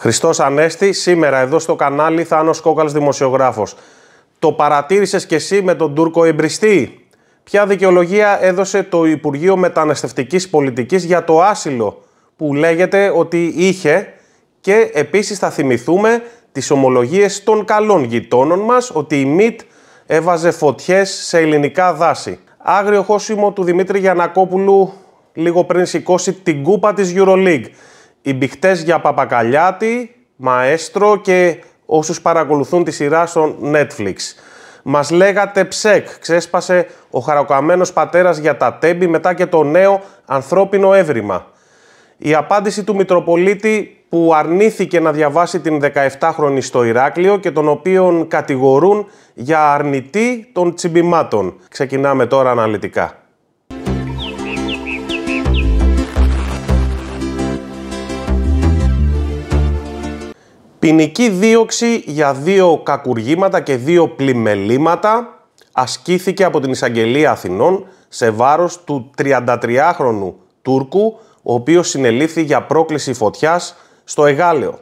Χριστός Ανέστη, σήμερα εδώ στο κανάλι Θάνος Κόκαλς, δημοσιογράφος. Το παρατήρησες και εσύ με τον Τούρκο Εμπριστή. Ποια δικαιολογία έδωσε το Υπουργείο Μεταναστευτικής Πολιτικής για το άσυλο που λέγεται ότι είχε και επίσης θα θυμηθούμε τις ομολογίες των καλών γειτόνων μας ότι η ΜΙΤ έβαζε φωτιές σε ελληνικά δάση. Άγριο χώσιμο του Δημήτρη Γιανακόπουλου λίγο πριν σηκώσει την κούπα της Euroleague οι μπηχτές για Παπακαλιάτη, Μαέστρο και όσους παρακολουθούν τη σειρά στο Netflix. Μας λέγατε ψεκ, ξέσπασε ο χαροκαμένος πατέρας για τα τέμπη μετά και το νέο ανθρώπινο έβριμα. Η απάντηση του Μητροπολίτη που αρνήθηκε να διαβάσει την 17χρονη στο Ηράκλειο και τον οποίον κατηγορούν για αρνητή των τσιμπημάτων. Ξεκινάμε τώρα αναλυτικά. Ποινική δίωξη για δύο κακουργήματα και δύο πλημελήματα ασκήθηκε από την Εισαγγελία Αθηνών σε βάρος του 33χρονου Τούρκου, ο οποίος συνελήφθη για πρόκληση φωτιάς στο Εγάλεο.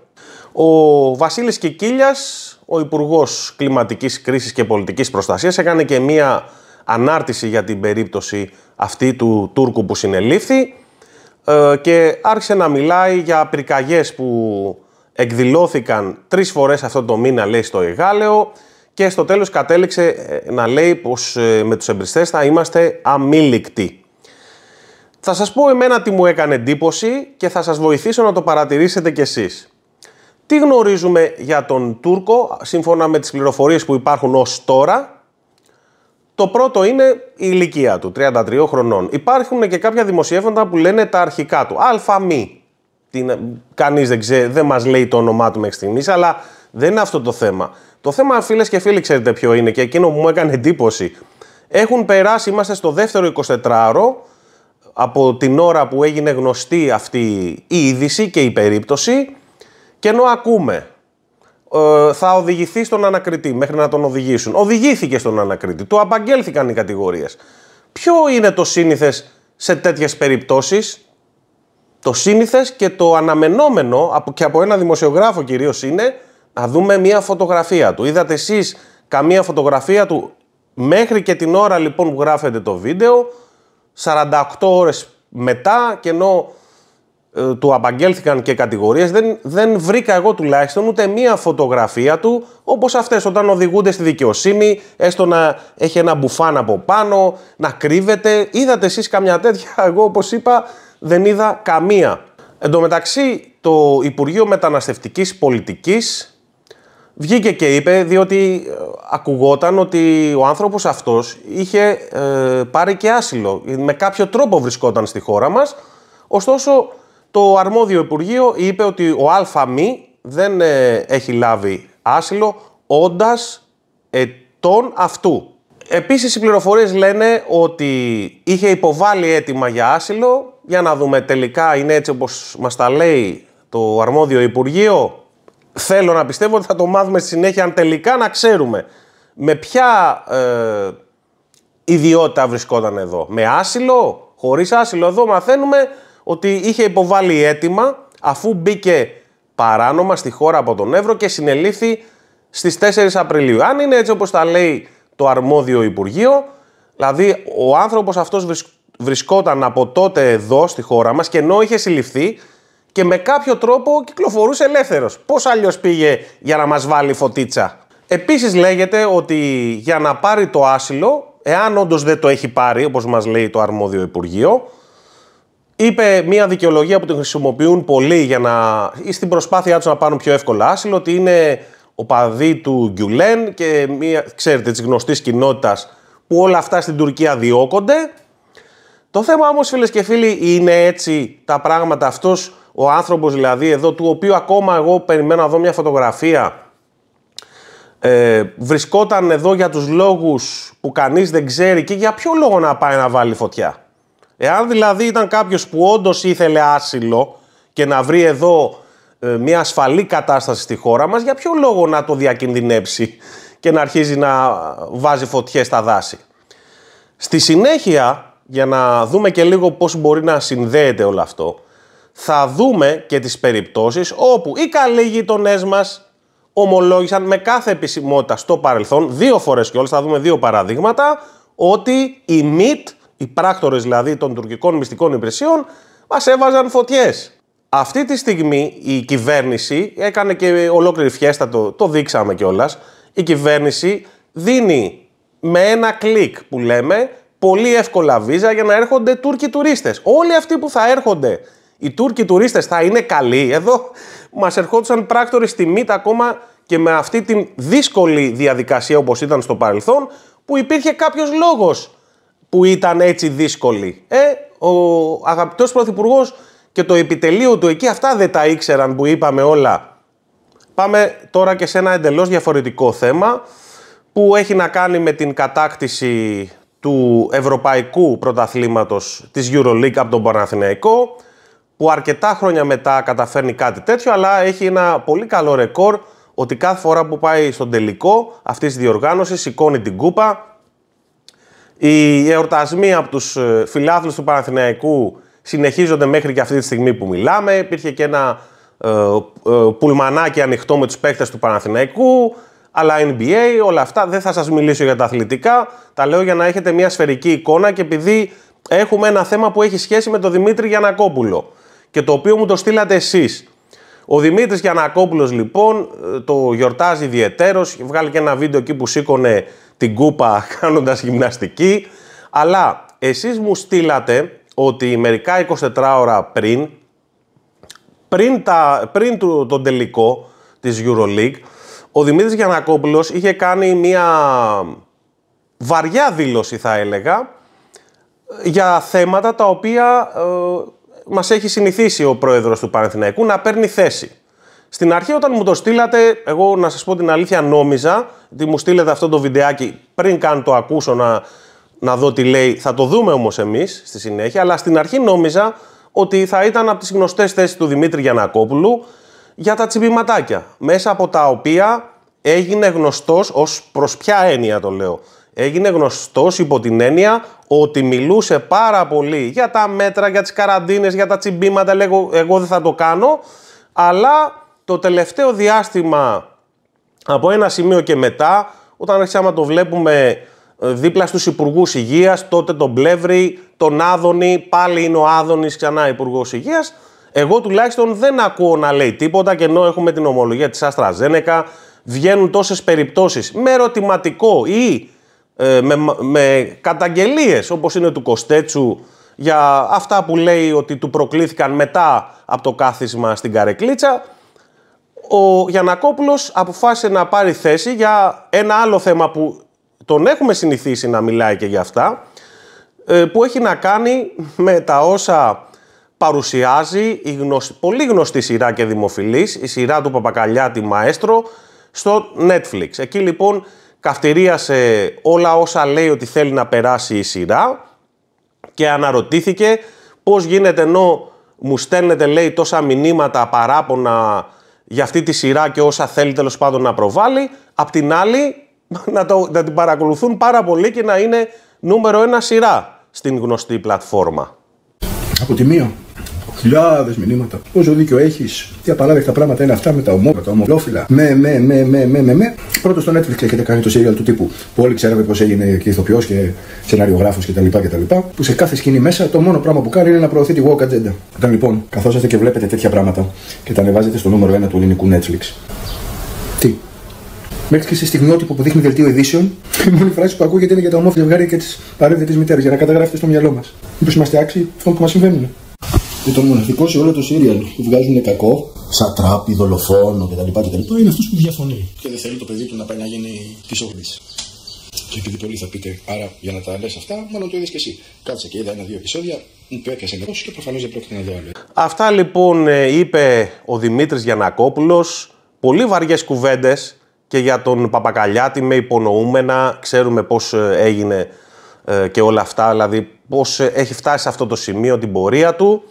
Ο Βασίλης Κικίλιας, ο Υπουργός Κλιματικής Κρίσης και Πολιτικής Προστασίας, έκανε και μία ανάρτηση για την περίπτωση αυτή του Τούρκου που συνελήφθη ε, και άρχισε να μιλάει για πυρκαγιές που εκδηλώθηκαν τρεις φορές αυτό το μήνα λέει στο Εγάλεο και στο τέλος κατέληξε ε, να λέει πως ε, με τους εμπριστές θα είμαστε αμήλικτοι. Θα σας πω εμένα τι μου έκανε εντύπωση και θα σας βοηθήσω να το παρατηρήσετε κι εσείς. Τι γνωρίζουμε για τον Τούρκο σύμφωνα με τις πληροφορίες που υπάρχουν ως τώρα. Το πρώτο είναι η ηλικία του, 33 χρονών. Υπάρχουν και κάποια δημοσιεύματα που λένε τα αρχικά του, μη. Κανείς δεν ξέρει, δεν μας λέει το όνομά του μέχρι στιγμής, αλλά δεν είναι αυτό το θέμα. Το θέμα, φίλες και φίλοι, ξέρετε ποιο είναι και εκείνο που μου έκανε εντύπωση. Έχουν περάσει, είμαστε στο δεύτερο 24ωρο από την ώρα που έγινε γνωστή αυτή η είδηση και η περίπτωση και ενώ ακούμε ε, θα οδηγηθεί στον ανακριτή μέχρι να τον οδηγήσουν. Οδηγήθηκε στον ανακριτή, του απαγγέλθηκαν οι κατηγορίες. Ποιο είναι το σύνηθες σε τέτοιες περιπτώσεις, το σύνηθες και το αναμενόμενο και από ένα δημοσιογράφο κυρίως είναι να δούμε μια φωτογραφία του. Είδατε εσείς καμία φωτογραφία του μέχρι και την ώρα λοιπόν που γράφετε το βίντεο, 48 ώρες μετά και ενώ ε, του απαγγέλθηκαν και κατηγορίες, δεν, δεν βρήκα εγώ τουλάχιστον ούτε μία φωτογραφία του όπως αυτές όταν οδηγούνται στη δικαιοσύνη, έστω να έχει ένα μπουφάν από πάνω, να κρύβεται. Είδατε εσείς καμιά τέτοια, εγώ όπως είπα δεν είδα καμία. Εν τω μεταξύ, το Υπουργείο Μεταναστευτικής Πολιτικής βγήκε και είπε, διότι ε, ακουγόταν ότι ο άνθρωπος αυτός είχε ε, πάρει και άσυλο. Με κάποιο τρόπο βρισκόταν στη χώρα μας. Ωστόσο, το αρμόδιο Υπουργείο είπε ότι ο ΑΜΗ δεν ε, έχει λάβει άσυλο, όντας ετών αυτού. Επίσης, οι πληροφορίες λένε ότι είχε υποβάλει αίτημα για άσυλο για να δούμε τελικά είναι έτσι όπως μας τα λέει το αρμόδιο Υπουργείο. Θέλω να πιστεύω ότι θα το μάθουμε στη συνέχεια αν τελικά να ξέρουμε με ποια ε, ιδιότητα βρισκόταν εδώ. Με άσυλο, χωρίς άσυλο. Εδώ μαθαίνουμε ότι είχε υποβάλει αίτημα αφού μπήκε παράνομα στη χώρα από τον Εύρο και συνελήφθη στις 4 Απριλίου. Αν είναι έτσι όπως τα λέει το αρμόδιο Υπουργείο, δηλαδή ο άνθρωπος αυτός βρισκόταν από τότε εδώ στη χώρα μας και ενώ είχε συλληφθεί και με κάποιο τρόπο κυκλοφορούσε ελεύθερος. Πώς αλλιώς πήγε για να μας βάλει φωτίτσα. Επίσης λέγεται ότι για να πάρει το άσυλο, εάν όντως δεν το έχει πάρει, όπως μας λέει το αρμόδιο Υπουργείο, είπε μια δικαιολογία που την χρησιμοποιούν πολλοί για να, ή στην προσπάθειά τους να πάρουν πιο εύκολα άσυλο, ότι είναι ο παδί του Γκιουλέν και μια, ξέρετε, της γνωστής κοινότητας που όλα αυτά στην Τουρκία διώκονται το θέμα όμως, φίλες και φίλοι είναι έτσι τα πράγματα. Αυτός, ο άνθρωπος δηλαδή εδώ του οποίου ακόμα εγώ περιμένω να δω μια φωτογραφία ε, βρισκόταν εδώ για τους λόγους που κανείς δεν ξέρει και για ποιο λόγο να πάει να βάλει φωτιά. Εάν δηλαδή ήταν κάποιος που όντως ήθελε άσυλο και να βρει εδώ ε, μια ασφαλή κατάσταση στη χώρα μας, για ποιο λόγο να το διακινδυνέψει και να αρχίζει να βάζει φωτιές στα δάση. Στη συνέχεια για να δούμε και λίγο πώς μπορεί να συνδέεται όλο αυτό, θα δούμε και τις περιπτώσεις όπου οι καλοί γειτονές μας ομολόγησαν με κάθε επισημότητα στο παρελθόν, δύο φορές κιόλας, θα δούμε δύο παραδείγματα, ότι οι ΜΙΤ, οι πράκτορες δηλαδή των τουρκικών μυστικών υπηρεσιών, μας έβαζαν φωτιές. Αυτή τη στιγμή η κυβέρνηση, έκανε και ολόκληρη φιέστα, το, το δείξαμε κιόλας, η κυβέρνηση δίνει με ένα κλικ που λέμε πολύ εύκολα βίζα για να έρχονται Τούρκοι τουρίστες. Όλοι αυτοί που θα έρχονται, οι Τούρκοι τουρίστες θα είναι καλοί. Εδώ μας ερχόντουσαν πράκτορες στη μύτα ακόμα και με αυτή την δύσκολη διαδικασία όπως ήταν στο παρελθόν, που υπήρχε κάποιος λόγος που ήταν έτσι δύσκολη. Ε, ο αγαπητός Πρωθυπουργός και το επιτελείο του εκεί αυτά δεν τα ήξεραν που είπαμε όλα. Πάμε τώρα και σε ένα εντελώς διαφορετικό θέμα που έχει να κάνει με την κατάκτηση του Ευρωπαϊκού Πρωταθλήματος της EuroLeague από τον Παναθηναϊκό που αρκετά χρόνια μετά καταφέρνει κάτι τέτοιο αλλά έχει ένα πολύ καλό ρεκόρ ότι κάθε φορά που πάει στον τελικό αυτής της διοργάνωσης σηκώνει την κούπα. Οι εορτασμοί από τους ε, φιλάθλους του Παναθηναϊκού συνεχίζονται μέχρι και αυτή τη στιγμή που μιλάμε. Υπήρχε και ένα ε, ε πουλμανάκι ανοιχτό με τους παίχτες του Παναθηναϊκού αλλά NBA, όλα αυτά δεν θα σας μιλήσω για τα αθλητικά, τα λέω για να έχετε μια σφαιρική εικόνα και επειδή έχουμε ένα θέμα που έχει σχέση με τον Δημήτρη Γιανακόπουλο και το οποίο μου το στείλατε εσείς. Ο Δημήτρης Γιανακόπουλος λοιπόν ε, το γιορτάζει ιδιαιτέρως, βγάλει και ένα βίντεο εκεί που σήκωνε την κούπα κάνοντας γυμναστική, αλλά εσείς μου στείλατε ότι μερικά 24 ώρα πριν, πριν, το, τον τελικό της Euroleague, ο Δημήτρης Γιανακόπουλος είχε κάνει μία βαριά δήλωση θα έλεγα για θέματα τα οποία ε, μας έχει συνηθίσει ο πρόεδρος του Πανεθνιακού να παίρνει θέση. Στην αρχή όταν μου το στείλατε, εγώ να σας πω την αλήθεια νόμιζα ότι μου στείλετε αυτό το βιντεάκι πριν καν το ακούσω να, να δω τι λέει. Θα το δούμε όμως εμείς στη συνέχεια, αλλά στην αρχή νόμιζα ότι θα ήταν από τις γνωστές θέσεις του Δημήτρη Γιανακόπουλου για τα τσιμπηματάκια, μέσα από τα οποία έγινε γνωστός, ως προς ποια έννοια το λέω, έγινε γνωστός υπό την έννοια ότι μιλούσε πάρα πολύ για τα μέτρα, για τις καραντίνες, για τα τσιμπήματα, λέγω εγώ δεν θα το κάνω, αλλά το τελευταίο διάστημα από ένα σημείο και μετά, όταν αρχίσαμε το βλέπουμε ε, δίπλα στους Υπουργούς Υγείας, τότε τον Πλεύρη, τον Άδωνη, πάλι είναι ο Άδωνης ξανά υπουργός Υγείας, εγώ τουλάχιστον δεν ακούω να λέει τίποτα και ενώ έχουμε την ομολογία της Αστραζένεκα βγαίνουν τόσες περιπτώσεις με ερωτηματικό ή ε, με, με καταγγελίες όπως είναι του Κοστέτσου για αυτά που λέει ότι του προκλήθηκαν μετά από το κάθισμα στην Καρεκλίτσα ο Γιανακόπουλος αποφάσισε να πάρει θέση για ένα άλλο θέμα που τον έχουμε συνηθίσει να μιλάει και για αυτά ε, που έχει να κάνει με τα όσα παρουσιάζει η γνωσ... πολύ γνωστή σειρά και δημοφιλής, η σειρά του Παπακαλιάτη Μαέστρο στο Netflix. Εκεί λοιπόν καυτηρίασε όλα όσα λέει ότι θέλει να περάσει η σειρά και αναρωτήθηκε πώς γίνεται ενώ μου στέλνετε λέει τόσα μηνύματα παράπονα για αυτή τη σειρά και όσα θέλει τέλος πάντων να προβάλλει, απ' την άλλη να, το, να την παρακολουθούν πάρα πολύ και να είναι νούμερο ένα σειρά στην γνωστή πλατφόρμα. Από τη χιλιάδες μηνύματα. Πόσο δίκιο έχεις, τι απαράδεκτα πράγματα είναι αυτά με τα ομόφυλα, τα Με, με, με, με, με, με, με. Πρώτος στο Netflix έχετε κάνει το serial του τύπου που όλοι ξέραμε πώς έγινε και ηθοποιός και σεναριογράφος κτλ, κτλ. Που σε κάθε σκηνή μέσα το μόνο πράγμα που κάνει είναι να προωθεί τη walk agenda. Όταν λοιπόν καθόσαστε και βλέπετε τέτοια πράγματα και τα ανεβάζετε στο νούμερο 1 του ελληνικού Netflix. Τι. Μέχρι και σε στιγμιότυπο που δείχνει δελτίο ειδήσεων, η μόνη φράση που ακούγεται είναι για τα ομόφυλα ζευγάρια και τις παρέντε της μητέρας, για να καταγράφετε στο μυαλό μας. Μήπως είμαστε άξιοι αυτών που μας συμβαίνουν. Και τον μοναχικό σε όλο το σύριαλ που βγάζουν κακό, τράπη, δολοφόνο κτλ. Είναι αυτό που διαφωνεί. Και δεν θέλει το παιδί του να πάει να γίνει της ογνή. Και επειδή πολλοί θα πείτε, άρα για να τα λες αυτά, μάλλον το είδες και εσύ. Κάτσε και είδα ένα-δύο επεισόδια, μου το έπιασε νερό και προφανώς δεν πρόκειται να δω άλλο. Αυτά λοιπόν ε, είπε ο Δημήτρης Γιανακόπουλος. Πολύ βαριές κουβέντες και για τον Παπακαλιάτη με υπονοούμενα. Ξέρουμε πώς ε, έγινε ε, και όλα αυτά, δηλαδή πώς έχει φτάσει σε αυτό το σημείο την πορεία του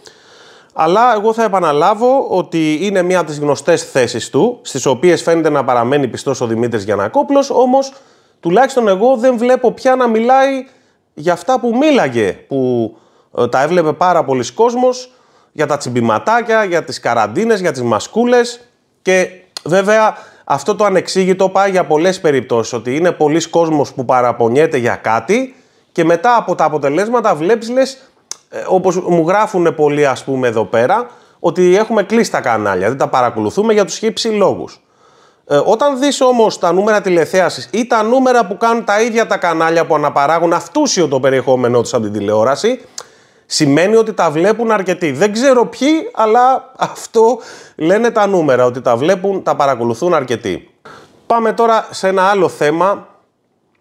αλλά εγώ θα επαναλάβω ότι είναι μία από τις γνωστές θέσεις του, στις οποίες φαίνεται να παραμένει πιστός ο Δημήτρης Γιανακόπλος, όμως τουλάχιστον εγώ δεν βλέπω πια να μιλάει για αυτά που μίλαγε, που ε, τα έβλεπε πάρα πολλοί κόσμος, για τα τσιμπηματάκια, για τις καραντίνες, για τις μασκούλες και βέβαια αυτό το ανεξήγητο πάει για πολλές περιπτώσεις, ότι είναι πολλοί κόσμος που παραπονιέται για κάτι και μετά από τα αποτελέσματα βλέπεις λες ε, όπως μου γράφουν πολλοί ας πούμε εδώ πέρα, ότι έχουμε κλείσει τα κανάλια, δεν τα παρακολουθούμε για τους χύψη λόγους. Ε, όταν δεις όμως τα νούμερα τηλεθέασης ή τα νούμερα που κάνουν τα ίδια τα κανάλια που αναπαράγουν αυτούσιο το περιεχόμενό τους από την τηλεόραση, σημαίνει ότι τα βλέπουν αρκετοί. Δεν ξέρω ποιοι, αλλά αυτό λένε τα νούμερα, ότι τα βλέπουν, τα παρακολουθούν αρκετοί. Πάμε τώρα σε ένα άλλο θέμα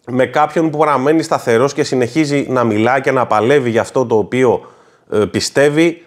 με κάποιον που παραμένει σταθερός και συνεχίζει να μιλά και να παλεύει για αυτό το οποίο ε, πιστεύει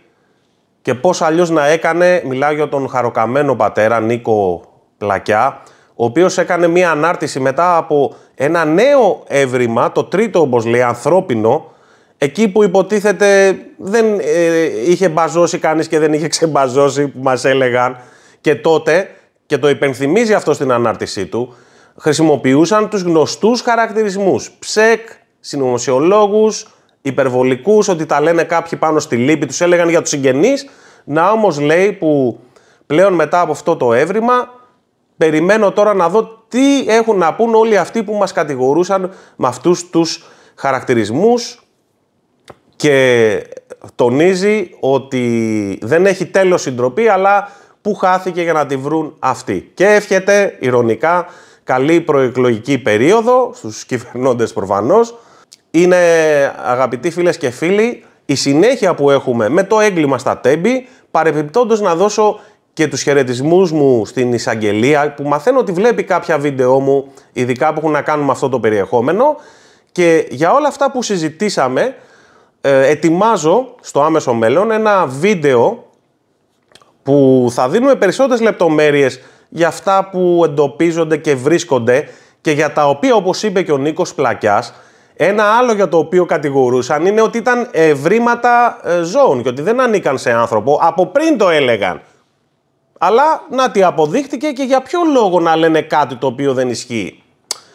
και πώς αλλιώς να έκανε, μιλάω για τον χαροκαμένο πατέρα Νίκο Πλακιά, ο οποίος έκανε μία ανάρτηση μετά από ένα νέο έβριμα, το τρίτο όπως λέει ανθρώπινο, εκεί που υποτίθεται δεν ε, είχε μπαζώσει κανείς και δεν είχε ξεμπαζώσει που μας έλεγαν και τότε, και το υπενθυμίζει αυτό στην ανάρτησή του, χρησιμοποιούσαν τους γνωστούς χαρακτηρισμούς. Ψεκ, συνωμοσιολόγους, υπερβολικούς, ότι τα λένε κάποιοι πάνω στη λύπη, τους έλεγαν για τους συγγενείς. Να όμως λέει που πλέον μετά από αυτό το έβριμα, περιμένω τώρα να δω τι έχουν να πούν όλοι αυτοί που μας κατηγορούσαν με αυτούς τους χαρακτηρισμούς και τονίζει ότι δεν έχει τέλος συντροπή, αλλά που χάθηκε για να τη βρουν αυτοί. Και εύχεται, ηρωνικά, καλή προεκλογική περίοδο στους κυβερνώντες προφανώς. Είναι αγαπητοί φίλες και φίλοι η συνέχεια που έχουμε με το έγκλημα στα τέμπη παρεπιπτόντως να δώσω και τους χαιρετισμούς μου στην εισαγγελία που μαθαίνω ότι βλέπει κάποια βίντεο μου ειδικά που έχουν να κάνουν με αυτό το περιεχόμενο και για όλα αυτά που συζητήσαμε ε, ετοιμάζω στο άμεσο μέλλον ένα βίντεο που θα δίνουμε περισσότερες λεπτομέρειες για αυτά που εντοπίζονται και βρίσκονται και για τα οποία, όπως είπε και ο Νίκος Πλακιάς, ένα άλλο για το οποίο κατηγορούσαν είναι ότι ήταν ευρήματα ε, ζώων και ότι δεν ανήκαν σε άνθρωπο. Από πριν το έλεγαν. Αλλά να τι αποδείχτηκε και για ποιο λόγο να λένε κάτι το οποίο δεν ισχύει.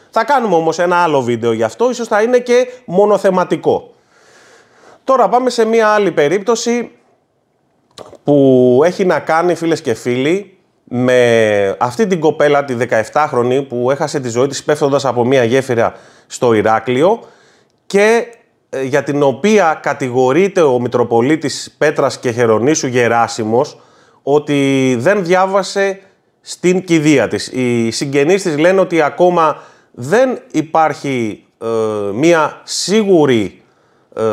Θα κάνουμε όμως ένα άλλο βίντεο γι' αυτό, ίσως θα είναι και μονοθεματικό. Τώρα πάμε σε μία άλλη περίπτωση που έχει να κάνει φίλες και φίλοι με αυτή την κοπέλα τη 17χρονη που έχασε τη ζωή της πέφτοντας από μια γέφυρα στο Ηράκλειο και ε, για την οποία κατηγορείται ο Μητροπολίτης Πέτρας και Χερονίσου Γεράσιμος ότι δεν διάβασε στην κηδεία της. Οι συγγενείς της λένε ότι ακόμα δεν υπάρχει ε, μια σίγουρη ε,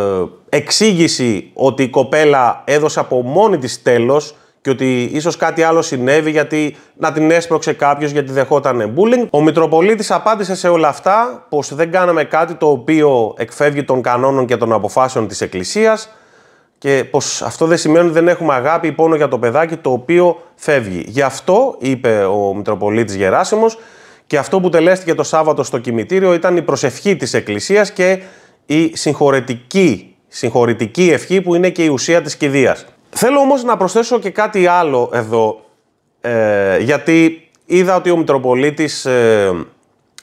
εξήγηση ότι η κοπέλα έδωσε από μόνη της τέλος και ότι ίσως κάτι άλλο συνέβη γιατί να την έσπρωξε κάποιος γιατί δεχόταν bullying. Ο Μητροπολίτης απάντησε σε όλα αυτά πως δεν κάναμε κάτι το οποίο εκφεύγει των κανόνων και των αποφάσεων της Εκκλησίας και πως αυτό δεν σημαίνει ότι δεν έχουμε αγάπη ή πόνο για το παιδάκι το οποίο φεύγει. Γι' αυτό, είπε ο Μητροπολίτης Γεράσιμος, και αυτό που τελέστηκε το Σάββατο στο κημητήριο ήταν η προσευχή της Εκκλησίας και η συγχωρετική, συγχωρητική ευχή που είναι και η ουσία της κηδείας. Θέλω όμως να προσθέσω και κάτι άλλο εδώ, ε, γιατί είδα ότι ο Μητροπολίτης ε,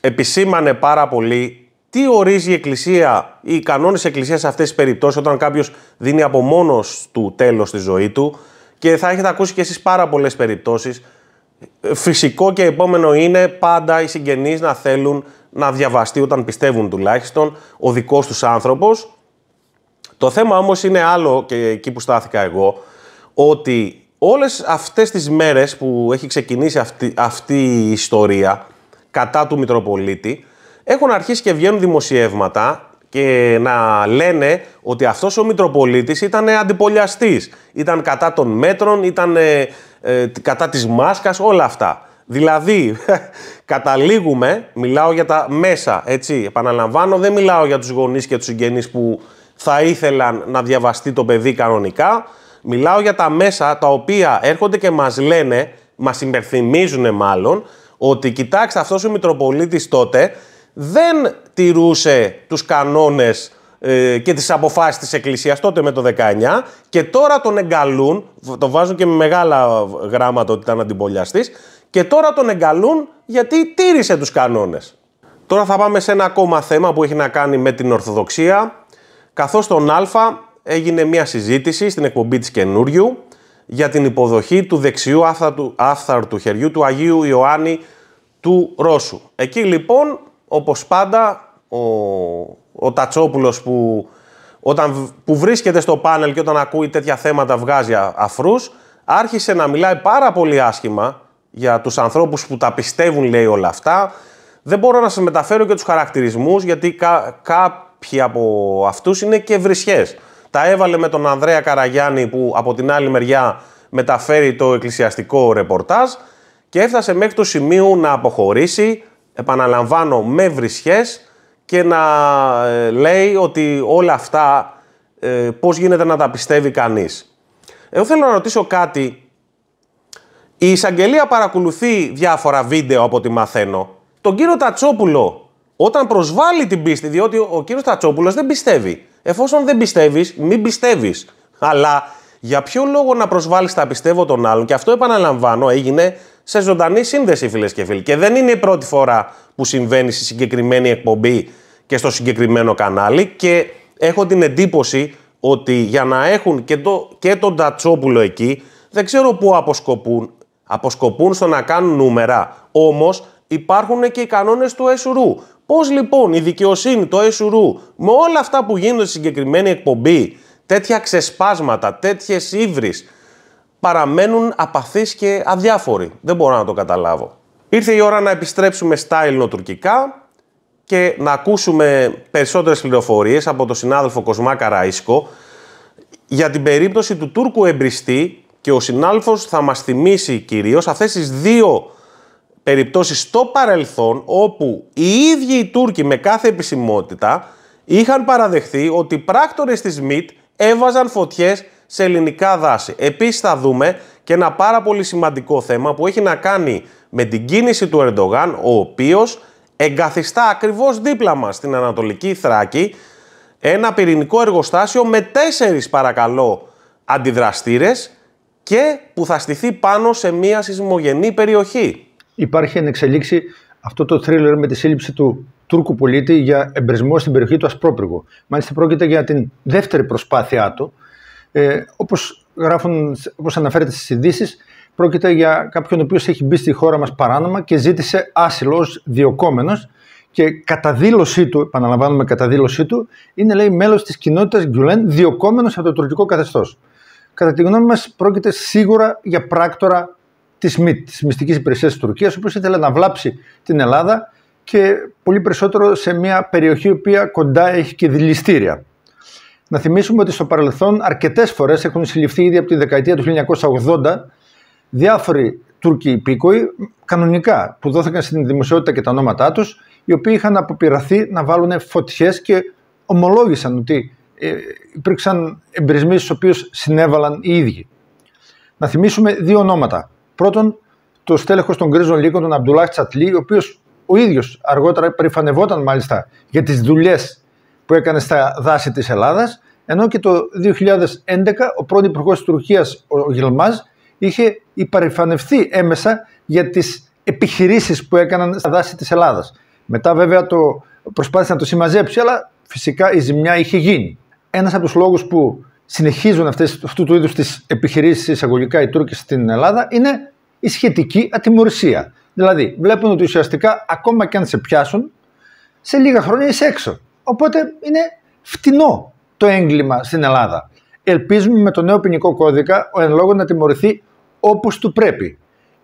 επισήμανε πάρα πολύ τι ορίζει η Εκκλησία οι κανόνες της Εκκλησίας σε αυτές τις περιπτώσεις όταν κάποιος δίνει από μόνος του τέλος στη ζωή του και θα έχετε ακούσει και εσείς πάρα πολλές περιπτώσεις. Φυσικό και επόμενο είναι πάντα οι συγγενείς να θέλουν να διαβαστεί όταν πιστεύουν τουλάχιστον ο δικός τους άνθρωπος το θέμα όμως είναι άλλο και εκεί που στάθηκα εγώ, ότι όλες αυτές τις μέρες που έχει ξεκινήσει αυτή, αυτή η ιστορία κατά του Μητροπολίτη, έχουν αρχίσει και βγαίνουν δημοσιεύματα και να λένε ότι αυτός ο Μητροπολίτης ήταν αντιπολιαστής. Ήταν κατά των μέτρων, ήταν ε, κατά της μάσκας, όλα αυτά. Δηλαδή, καταλήγουμε, μιλάω για τα μέσα, έτσι, επαναλαμβάνω, δεν μιλάω για τους γονείς και τους συγγενείς που θα ήθελαν να διαβαστεί το παιδί κανονικά. Μιλάω για τα μέσα τα οποία έρχονται και μας λένε, μας υπερθυμίζουν μάλλον, ότι κοιτάξτε αυτός ο Μητροπολίτης τότε δεν τηρούσε τους κανόνες ε, και τις αποφάσεις της Εκκλησίας τότε με το 19 και τώρα τον εγκαλούν, το βάζουν και με μεγάλα γράμματα ότι ήταν αντιπολιαστής, και τώρα τον εγκαλούν γιατί τήρησε τους κανόνες. Τώρα θα πάμε σε ένα ακόμα θέμα που έχει να κάνει με την Ορθοδοξία, καθώς στον Α έγινε μια συζήτηση στην εκπομπή της καινούριου για την υποδοχή του δεξιού άφθαρτου χεριού του Αγίου Ιωάννη του Ρώσου. Εκεί λοιπόν, όπως πάντα, ο, ο Τατσόπουλος που, όταν, που βρίσκεται στο πάνελ και όταν ακούει τέτοια θέματα βγάζει αφρούς, άρχισε να μιλάει πάρα πολύ άσχημα για τους ανθρώπους που τα πιστεύουν λέει όλα αυτά. Δεν μπορώ να σας μεταφέρω και τους χαρακτηρισμούς γιατί κα, κα Ποιοι από αυτούς είναι και βρισχέ. Τα έβαλε με τον Ανδρέα Καραγιάννη που από την άλλη μεριά μεταφέρει το εκκλησιαστικό ρεπορτάζ και έφτασε μέχρι το σημείο να αποχωρήσει, επαναλαμβάνω, με βρισιές και να ε, λέει ότι όλα αυτά ε, πώς γίνεται να τα πιστεύει κανείς. Εγώ θέλω να ρωτήσω κάτι. Η εισαγγελία παρακολουθεί διάφορα βίντεο από ό,τι μαθαίνω. Τον κύριο Τατσόπουλο όταν προσβάλλει την πίστη, διότι ο κύριος Τατσόπουλος δεν πιστεύει. Εφόσον δεν πιστεύεις, μην πιστεύεις. Αλλά για ποιο λόγο να προσβάλλεις τα πιστεύω των άλλων, και αυτό επαναλαμβάνω, έγινε σε ζωντανή σύνδεση, φίλες και φίλοι. Και δεν είναι η πρώτη φορά που συμβαίνει στη συγκεκριμένη εκπομπή και στο συγκεκριμένο κανάλι. Και έχω την εντύπωση ότι για να έχουν και, το, και τον Τατσόπουλο εκεί, δεν ξέρω πού αποσκοπούν. Αποσκοπούν στο να κάνουν νούμερα. Όμως υπάρχουν και οι κανόνες του ΕΣΟΡΟΥ. Πώς λοιπόν η δικαιοσύνη, το εσουρού, με όλα αυτά που γίνονται στη συγκεκριμένη εκπομπή, τέτοια ξεσπάσματα, τέτοιες ύβρις, παραμένουν απαθείς και αδιάφοροι. Δεν μπορώ να το καταλάβω. Ήρθε η ώρα να επιστρέψουμε στα ελληνοτουρκικά και να ακούσουμε περισσότερες πληροφορίες από τον συνάδελφο Κοσμά Καραϊσκο για την περίπτωση του Τούρκου εμπριστή και ο συνάδελφος θα μας θυμίσει κυρίως αυτές τις δύο περιπτώσεις στο παρελθόν όπου οι ίδιοι οι Τούρκοι με κάθε επισημότητα είχαν παραδεχθεί ότι οι πράκτορες της ΜΙΤ έβαζαν φωτιές σε ελληνικά δάση. Επίσης θα δούμε και ένα πάρα πολύ σημαντικό θέμα που έχει να κάνει με την κίνηση του Ερντογάν, ο οποίος εγκαθιστά ακριβώς δίπλα μας στην Ανατολική Θράκη ένα πυρηνικό εργοστάσιο με τέσσερις παρακαλώ αντιδραστήρες και που θα στηθεί πάνω σε μια σεισμογενή περιοχή υπάρχει εν εξελίξει αυτό το θρίλερ με τη σύλληψη του Τούρκου πολίτη για εμπρισμό στην περιοχή του Ασπρόπυργου. Μάλιστα πρόκειται για την δεύτερη προσπάθειά του. Ε, όπως, γράφουν, όπως αναφέρεται στις ειδήσεις, πρόκειται για κάποιον ο οποίος έχει μπει στη χώρα μας παράνομα και ζήτησε άσυλο ως και κατά δήλωσή του, επαναλαμβάνουμε κατά δήλωσή του, είναι λέει μέλος της κοινότητας Γκιουλέν διοκόμενος από το τουρκικό καθεστώς. Κατά τη γνώμη μας πρόκειται σίγουρα για πράκτορα της ΜΙΤ, της Μυστικής Υπηρεσίας της Τουρκίας, ο οποίος ήθελε να βλάψει την Ελλάδα και πολύ περισσότερο σε μια περιοχή η οποία κοντά έχει και δηληστήρια. Να θυμίσουμε ότι στο παρελθόν αρκετές φορές έχουν συλληφθεί ήδη από τη δεκαετία του 1980 διάφοροι Τούρκοι υπήκοοι, κανονικά, που δόθηκαν στην δημοσιότητα και τα ονόματά τους, οι οποίοι είχαν αποπειραθεί να βάλουν φωτιές και ομολόγησαν ότι ε, υπήρξαν εμπρισμοί στους οποίους συνέβαλαν οι ίδιοι. Να θυμίσουμε δύο ονόματα. Πρώτον, το στέλεχος των Γκρίζων Λύκων, τον Αμπτουλάχ Τσατλή, ο οποίος ο ίδιος αργότερα περηφανευόταν μάλιστα για τις δουλειές που έκανε στα δάση της Ελλάδας, ενώ και το 2011 ο πρώην υπουργός της Τουρκίας, ο Γιλμάζ, είχε υπερηφανευθεί έμεσα για τις επιχειρήσεις που έκαναν στα δάση της Ελλάδας. Μετά βέβαια το προσπάθησε να το συμμαζέψει, αλλά φυσικά η ζημιά είχε γίνει. Ένας από τους λόγους που συνεχίζουν αυτές, αυτού του είδους τις επιχειρήσεις εισαγωγικά οι Τούρκοι στην Ελλάδα είναι η σχετική ατιμορρησία. Δηλαδή βλέπουν ότι ουσιαστικά ακόμα και αν σε πιάσουν σε λίγα χρόνια είσαι έξω. Οπότε είναι φτηνό το έγκλημα στην Ελλάδα. Ελπίζουμε με το νέο ποινικό κώδικα ο εν λόγω να τιμωρηθεί όπως του πρέπει.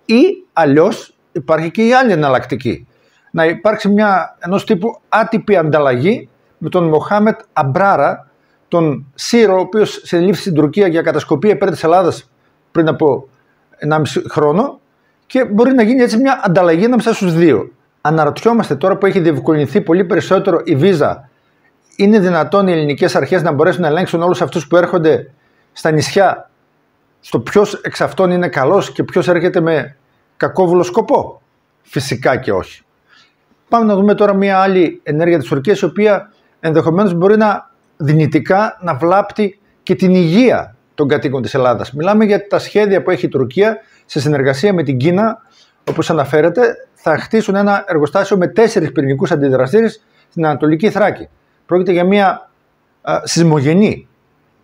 Ή αλλιώς υπάρχει και η άλλη εναλλακτική. Να υπάρξει μια ενός τύπου άτυπη ανταλλαγή με τον Μοχάμετ Αμπράρα τον Σύρο, ο οποίος συνελήφθη στην Τουρκία για κατασκοπία πέρα της Ελλάδας πριν από 1,5 χρόνο. Και μπορεί να γίνει έτσι μια ανταλλαγή ανάμεσα στους δύο. Αναρωτιόμαστε τώρα που έχει διευκολυνθεί πολύ περισσότερο η βίζα, είναι δυνατόν οι ελληνικές αρχές να μπορέσουν να ελέγξουν όλους αυτούς που έρχονται στα νησιά, στο ποιος εξ αυτών είναι καλός και ποιος έρχεται με κακόβουλο σκοπό. Φυσικά και όχι. Πάμε να δούμε τώρα μια άλλη ενέργεια της Τουρκίας, η οποία ενδεχομένως μπορεί να δυνητικά να βλάπτει και την υγεία των κατοίκων της Ελλάδας. Μιλάμε για τα σχέδια που έχει η Τουρκία σε συνεργασία με την Κίνα, όπως αναφέρεται, θα χτίσουν ένα εργοστάσιο με τέσσερις πυρηνικούς αντιδραστήρες στην Ανατολική Θράκη. Πρόκειται για μια σεισμογενή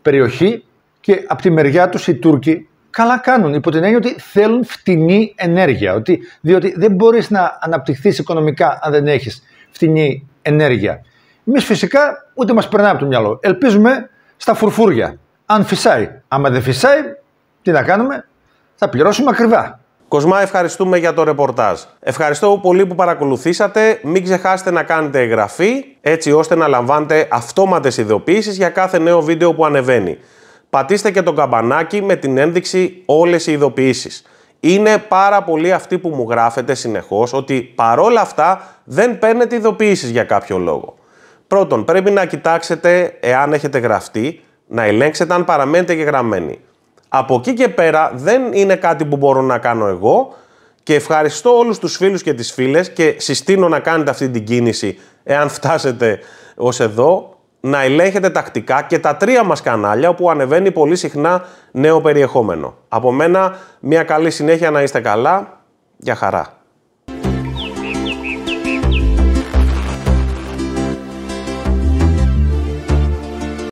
περιοχή και από τη μεριά τους οι Τούρκοι καλά κάνουν υπό την έννοια ότι θέλουν φτηνή ενέργεια. Ότι, διότι δεν μπορείς να αναπτυχθείς οικονομικά αν δεν έχεις φτηνή ενέργεια. Εμείς φυσικά ούτε μας περνάει από το μυαλό. Ελπίζουμε στα φουρφούρια. Αν φυσάει. Άμα δεν φυσάει, τι να κάνουμε, θα πληρώσουμε ακριβά. Κοσμά, ευχαριστούμε για το ρεπορτάζ. Ευχαριστώ πολύ που παρακολουθήσατε. Μην ξεχάσετε να κάνετε εγγραφή, έτσι ώστε να λαμβάνετε αυτόματες ειδοποιήσεις για κάθε νέο βίντεο που ανεβαίνει. Πατήστε και το καμπανάκι με την ένδειξη όλες οι ειδοποιήσεις. Είναι πάρα πολύ αυτοί που μου γράφετε συνεχώς ότι παρόλα αυτά δεν παίρνετε ειδοποιήσεις για κάποιο λόγο. Πρώτον, πρέπει να κοιτάξετε εάν έχετε γραφτεί, να ελέγξετε αν παραμένετε και γραμμένοι. Από εκεί και πέρα δεν είναι κάτι που μπορώ να κάνω εγώ και ευχαριστώ όλους τους φίλους και τις φίλες και συστήνω να κάνετε αυτή την κίνηση εάν φτάσετε ως εδώ, να ελέγχετε τακτικά και τα τρία μας κανάλια όπου ανεβαίνει πολύ συχνά νέο περιεχόμενο. Από μένα μια καλή συνέχεια να είστε καλά. Για χαρά.